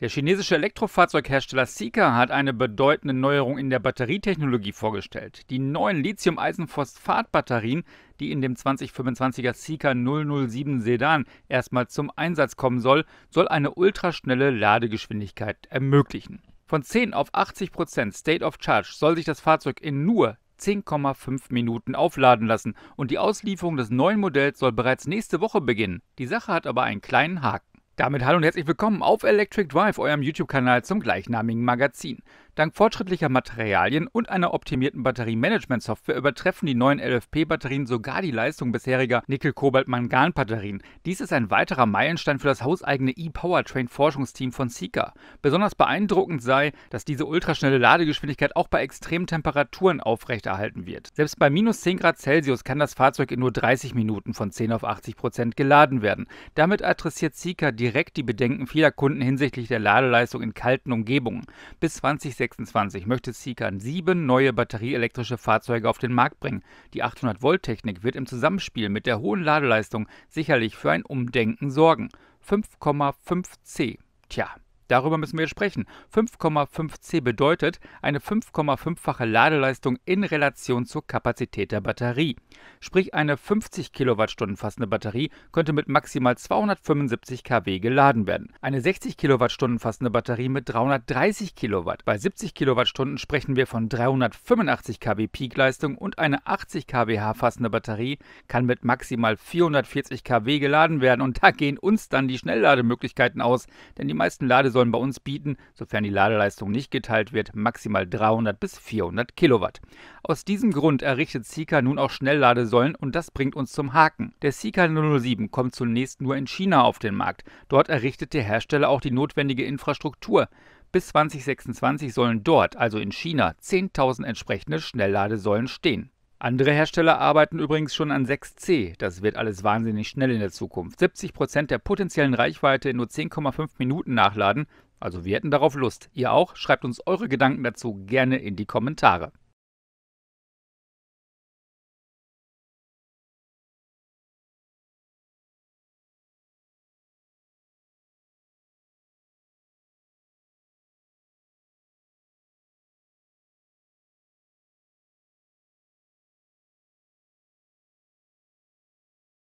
Der chinesische Elektrofahrzeughersteller Sika hat eine bedeutende Neuerung in der Batterietechnologie vorgestellt. Die neuen Lithium-Eisenphosphat-Batterien, die in dem 2025er Sika 007 Sedan erstmal zum Einsatz kommen soll, soll eine ultraschnelle Ladegeschwindigkeit ermöglichen. Von 10 auf 80 Prozent State of Charge soll sich das Fahrzeug in nur 10,5 Minuten aufladen lassen und die Auslieferung des neuen Modells soll bereits nächste Woche beginnen. Die Sache hat aber einen kleinen Haken. Damit hallo und herzlich willkommen auf Electric Drive, eurem YouTube-Kanal zum gleichnamigen Magazin. Dank fortschrittlicher Materialien und einer optimierten Batteriemanagement-Software übertreffen die neuen LFP-Batterien sogar die Leistung bisheriger Nickel-Kobalt-Mangan-Batterien. Dies ist ein weiterer Meilenstein für das hauseigene E-Powertrain-Forschungsteam von Sika. Besonders beeindruckend sei, dass diese ultraschnelle Ladegeschwindigkeit auch bei extremen Temperaturen aufrechterhalten wird. Selbst bei minus 10 Grad Celsius kann das Fahrzeug in nur 30 Minuten von 10 auf 80 Prozent geladen werden. Damit adressiert Sika direkt die Bedenken vieler Kunden hinsichtlich der Ladeleistung in kalten Umgebungen. Bis 20 2026 möchte Seekern sieben neue batterieelektrische Fahrzeuge auf den Markt bringen. Die 800-Volt-Technik wird im Zusammenspiel mit der hohen Ladeleistung sicherlich für ein Umdenken sorgen. 5,5C. Tja. Darüber müssen wir jetzt sprechen. 5,5C bedeutet eine 5,5-fache Ladeleistung in Relation zur Kapazität der Batterie. Sprich, eine 50 Kilowattstunden fassende Batterie könnte mit maximal 275 kW geladen werden. Eine 60 Kilowattstunden fassende Batterie mit 330 Kilowatt. Bei 70 Kilowattstunden sprechen wir von 385 kW Peakleistung und eine 80 kWh fassende Batterie kann mit maximal 440 kW geladen werden. Und da gehen uns dann die Schnelllademöglichkeiten aus, denn die meisten Ladesäulen sollen bei uns bieten, sofern die Ladeleistung nicht geteilt wird, maximal 300 bis 400 Kilowatt. Aus diesem Grund errichtet Sika nun auch Schnellladesäulen und das bringt uns zum Haken. Der Sika 007 kommt zunächst nur in China auf den Markt. Dort errichtet der Hersteller auch die notwendige Infrastruktur. Bis 2026 sollen dort, also in China, 10.000 entsprechende Schnellladesäulen stehen. Andere Hersteller arbeiten übrigens schon an 6C. Das wird alles wahnsinnig schnell in der Zukunft. 70% der potenziellen Reichweite in nur 10,5 Minuten nachladen. Also wir hätten darauf Lust. Ihr auch? Schreibt uns eure Gedanken dazu gerne in die Kommentare.